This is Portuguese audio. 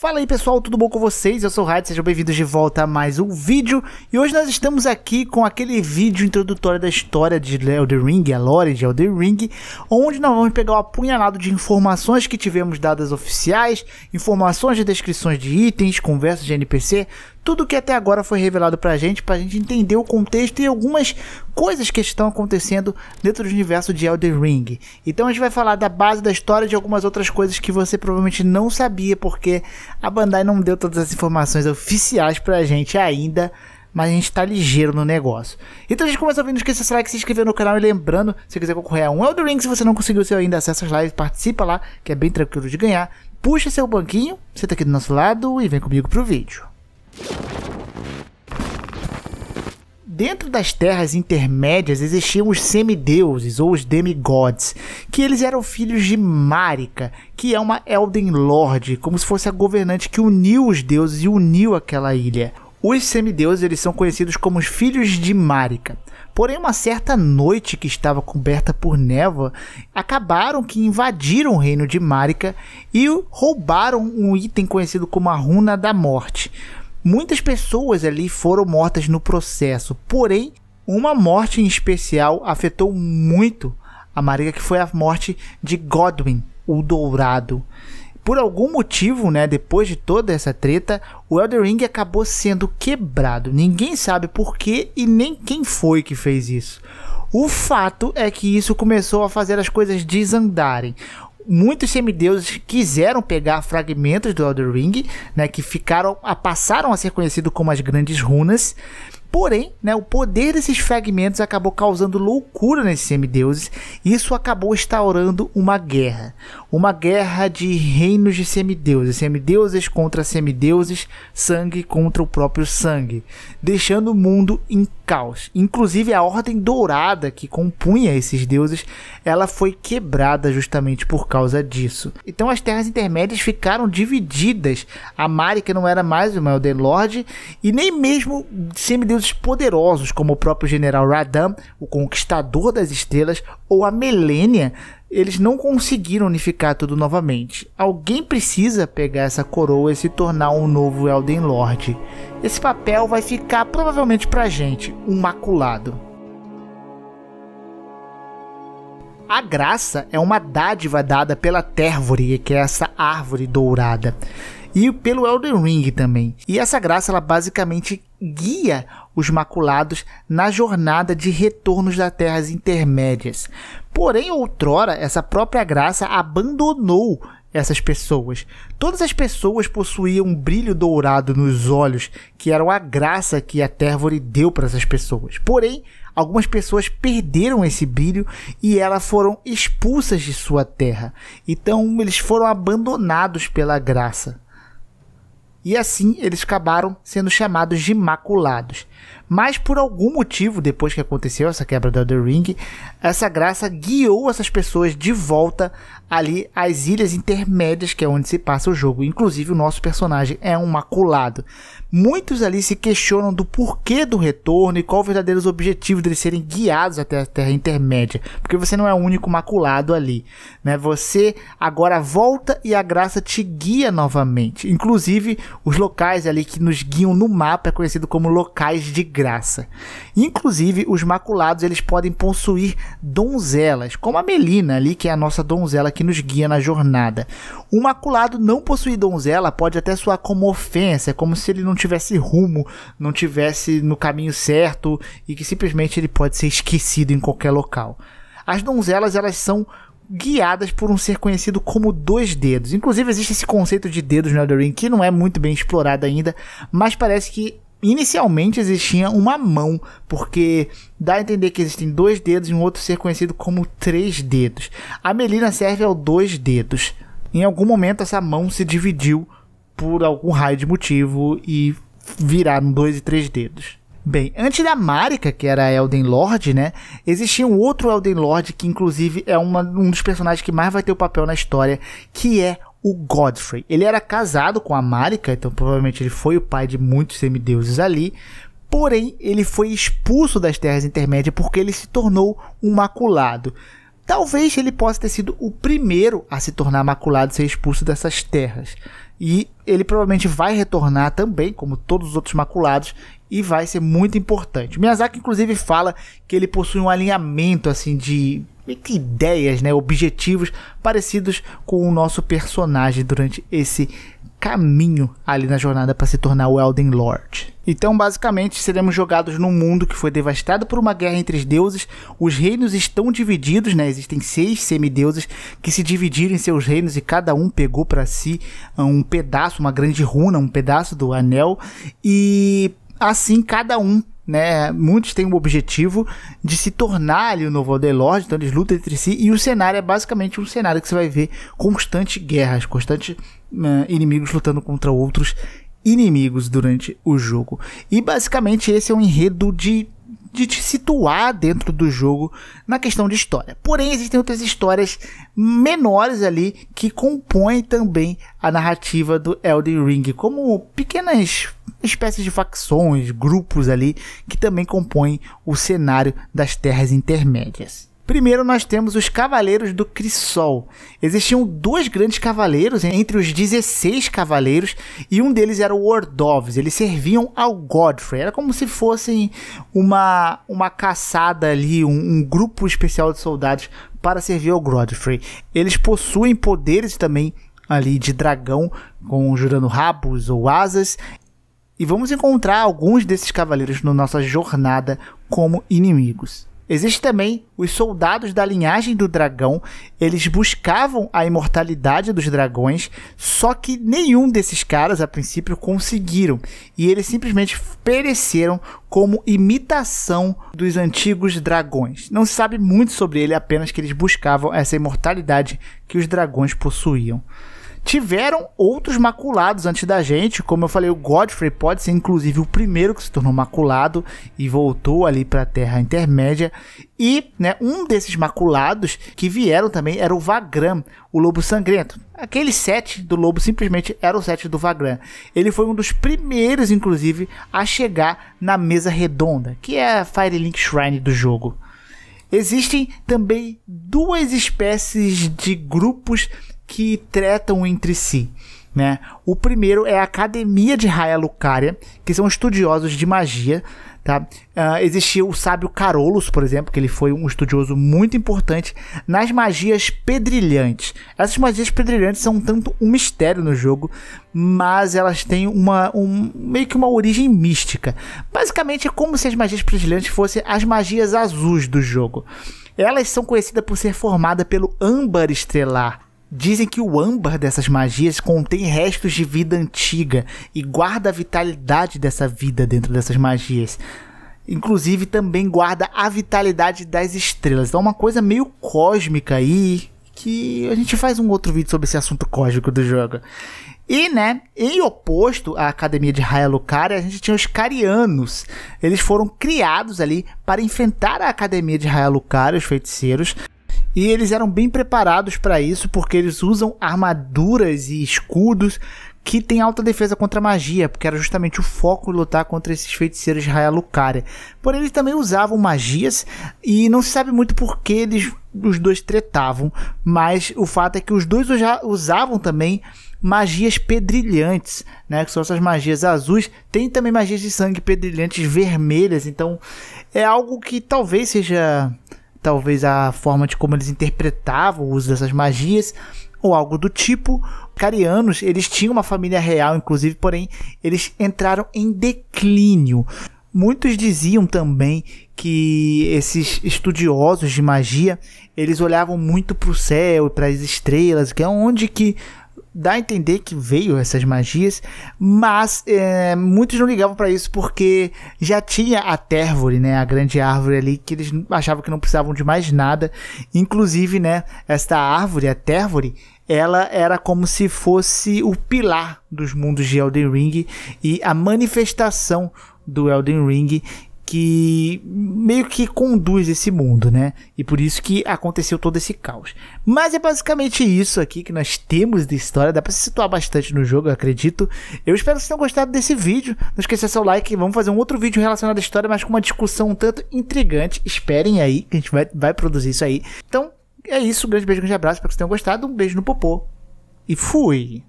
Fala aí pessoal, tudo bom com vocês? Eu sou o Hyde, sejam bem-vindos de volta a mais um vídeo. E hoje nós estamos aqui com aquele vídeo introdutório da história de Elden Ring, a lore de Elden Ring, onde nós vamos pegar o um apunhalado de informações que tivemos dadas oficiais, informações de descrições de itens, conversas de NPC, tudo que até agora foi revelado pra gente, pra gente entender o contexto e algumas coisas que estão acontecendo dentro do universo de Elden Ring. Então a gente vai falar da base da história de algumas outras coisas que você provavelmente não sabia, porque a Bandai não deu todas as informações oficiais pra gente ainda mas a gente tá ligeiro no negócio. Então a gente começa ouvindo, não esqueça de like, se inscrever no canal e lembrando, se você quiser concorrer a um Elden Ring, se você não conseguiu seu ainda, acessa as lives, participa lá, que é bem tranquilo de ganhar. Puxa seu banquinho, senta tá aqui do nosso lado e vem comigo pro vídeo. Dentro das terras intermédias existiam os semideuses ou os demigods, que eles eram filhos de Marika, que é uma Elden Lord, como se fosse a governante que uniu os deuses e uniu aquela ilha. Os semideuses eles são conhecidos como os filhos de Marika. Porém, uma certa noite que estava coberta por névoa, acabaram que invadiram o reino de Marika e roubaram um item conhecido como a Runa da Morte. Muitas pessoas ali foram mortas no processo, porém, uma morte em especial afetou muito a Maria, que foi a morte de Godwin, o Dourado. Por algum motivo, né, depois de toda essa treta, o Elder Ring acabou sendo quebrado. Ninguém sabe por quê e nem quem foi que fez isso. O fato é que isso começou a fazer as coisas desandarem muitos semideuses quiseram pegar fragmentos do Elder Ring, né, que ficaram, passaram a ser conhecidos como as grandes runas, Porém, né, o poder desses fragmentos acabou causando loucura nesses semideuses e isso acabou instaurando uma guerra. Uma guerra de reinos de semideuses, semideuses contra semideuses, sangue contra o próprio sangue, deixando o mundo em caos. Inclusive a ordem dourada que compunha esses deuses, ela foi quebrada justamente por causa disso. Então as terras intermédias ficaram divididas. A Marika que não era mais uma Elden Lord e nem mesmo semideuses deuses poderosos como o próprio general Radam, o conquistador das estrelas, ou a Melênia, eles não conseguiram unificar tudo novamente. Alguém precisa pegar essa coroa e se tornar um novo Elden Lord. Esse papel vai ficar provavelmente pra gente, um maculado. A graça é uma dádiva dada pela Tervore, que é essa árvore dourada e pelo Elden Ring também. E essa graça ela basicamente guia os maculados na jornada de retornos das terras intermédias. Porém, outrora, essa própria graça abandonou essas pessoas. Todas as pessoas possuíam um brilho dourado nos olhos, que era a graça que a Tervore deu para essas pessoas. Porém, algumas pessoas perderam esse brilho e elas foram expulsas de sua terra. Então, eles foram abandonados pela graça e assim eles acabaram sendo chamados de Maculados. Mas por algum motivo, depois que aconteceu essa quebra do The Ring, essa graça guiou essas pessoas de volta ali às ilhas intermédias, que é onde se passa o jogo. Inclusive, o nosso personagem é um maculado. Muitos ali se questionam do porquê do retorno e qual o verdadeiro objetivo deles serem guiados até a Terra Intermédia. Porque você não é o único maculado ali. Né? Você agora volta e a graça te guia novamente. Inclusive, os locais ali que nos guiam no mapa é conhecido como locais de graça. Inclusive, os maculados eles podem possuir donzelas, como a Melina ali, que é a nossa donzela que nos guia na jornada. O maculado não possuir donzela pode até soar como ofensa, é como se ele não tivesse rumo, não tivesse no caminho certo e que simplesmente ele pode ser esquecido em qualquer local. As donzelas elas são guiadas por um ser conhecido como dois dedos. Inclusive, existe esse conceito de dedos no Elden Ring que não é muito bem explorado ainda, mas parece que inicialmente existia uma mão, porque dá a entender que existem dois dedos e um outro ser conhecido como três dedos. A Melina serve ao dois dedos. Em algum momento, essa mão se dividiu por algum raio de motivo e viraram dois e três dedos. Bem, antes da Marika, que era Elden Lord, né? Existia um outro Elden Lord que, inclusive, é uma, um dos personagens que mais vai ter o papel na história, que é o Godfrey. Ele era casado com a Marika, então provavelmente ele foi o pai de muitos semideuses ali. Porém, ele foi expulso das Terras Intermédias porque ele se tornou um maculado. Talvez ele possa ter sido o primeiro a se tornar maculado e ser expulso dessas terras. E ele provavelmente vai retornar também, como todos os outros maculados, e vai ser muito importante. O Miyazaki inclusive fala que ele possui um alinhamento assim de ideias, né, objetivos parecidos com o nosso personagem durante esse caminho ali na jornada para se tornar o Elden Lord. Então, basicamente, seremos jogados num mundo que foi devastado por uma guerra entre os deuses. Os reinos estão divididos, né? Existem seis semideuses que se dividiram em seus reinos e cada um pegou para si um pedaço, uma grande runa, um pedaço do anel. E assim cada um né? Muitos têm o objetivo de se tornar ali o novo Overlord, então eles lutam entre si e o cenário é basicamente um cenário que você vai ver constantes guerras, constantes uh, inimigos lutando contra outros inimigos durante o jogo. E basicamente esse é um enredo de de te situar dentro do jogo na questão de história. Porém, existem outras histórias menores ali que compõem também a narrativa do Elden Ring, como pequenas espécies de facções, grupos ali que também compõem o cenário das terras intermédias. Primeiro, nós temos os Cavaleiros do Crisol. Existiam dois grandes cavaleiros, entre os 16 cavaleiros, e um deles era o Ordovs. Eles serviam ao Godfrey. Era como se fossem uma, uma caçada ali, um, um grupo especial de soldados para servir ao Godfrey. Eles possuem poderes também ali de dragão, conjurando rabos ou asas, e vamos encontrar alguns desses cavaleiros na nossa jornada como inimigos. Existem também os soldados da linhagem do dragão. Eles buscavam a imortalidade dos dragões, só que nenhum desses caras, a princípio, conseguiram. E eles simplesmente pereceram como imitação dos antigos dragões. Não se sabe muito sobre ele, apenas que eles buscavam essa imortalidade que os dragões possuíam. Tiveram outros maculados antes da gente, como eu falei, o Godfrey pode ser inclusive o primeiro que se tornou maculado e voltou ali para a Terra Intermédia. E né, um desses maculados que vieram também era o Vagram, o Lobo Sangrento. Aquele set do Lobo simplesmente era o set do Vagram. Ele foi um dos primeiros, inclusive, a chegar na Mesa Redonda, que é a Firelink Shrine do jogo. Existem também duas espécies de grupos que tretam entre si. Né? O primeiro é a Academia de Raya Lucária, que são estudiosos de magia. Tá? Uh, ah, existia o sábio Carolus, por exemplo, que ele foi um estudioso muito importante nas magias pedrilhantes. Essas magias pedrilhantes são um tanto um mistério no jogo, mas elas têm uma um, meio que uma origem mística. Basicamente é como se as magias pedrilhantes fossem as magias azuis do jogo. Elas são conhecidas por ser formadas pelo âmbar estelar, Dizem que o âmbar dessas magias contém restos de vida antiga e guarda a vitalidade dessa vida dentro dessas magias. Inclusive também guarda a vitalidade das estrelas. Então, é uma coisa meio cósmica aí que a gente faz um outro vídeo sobre esse assunto cósmico do jogo. E, né, em oposto à academia de Raya Lucaria, a gente tinha os carianos. Eles foram criados ali para enfrentar a academia de Raya Lucaria, os feiticeiros, e eles eram bem preparados para isso, porque eles usam armaduras e escudos que têm alta defesa contra magia, porque era justamente o foco lutar contra esses feiticeiros de Raya Lucaria. Porém, eles também usavam magias e não se sabe muito por que eles, os dois tretavam, mas o fato é que os dois já usavam também magias pedrilhantes, né, que são essas magias azuis, tem também magias de sangue pedrilhantes vermelhas, então é algo que talvez seja talvez a forma de como eles interpretavam o uso dessas magias ou algo do tipo. Carianos, eles tinham uma família real, inclusive, porém eles entraram em declínio. Muitos diziam também que esses estudiosos de magia, eles olhavam muito para o céu e para as estrelas, que é onde que dá a entender que veio essas magias, mas é, muitos não ligavam para isso porque já tinha a Tervore, né, a grande árvore ali que eles achavam que não precisavam de mais nada. Inclusive, né, esta árvore, a Tervore, ela era como se fosse o pilar dos mundos de Elden Ring e a manifestação do Elden Ring que meio que conduz esse mundo, né? E por isso que aconteceu todo esse caos. Mas é basicamente isso aqui que nós temos de história. Dá pra se situar bastante no jogo, eu acredito. Eu espero que vocês tenham gostado desse vídeo. Não esqueça seu like. Vamos fazer um outro vídeo relacionado à história, mas com uma discussão um tanto intrigante. Esperem aí, que a gente vai, vai produzir isso aí. Então, é isso. Um grande beijo, um grande abraço. Espero que vocês tenham gostado. Um beijo no popô. E fui!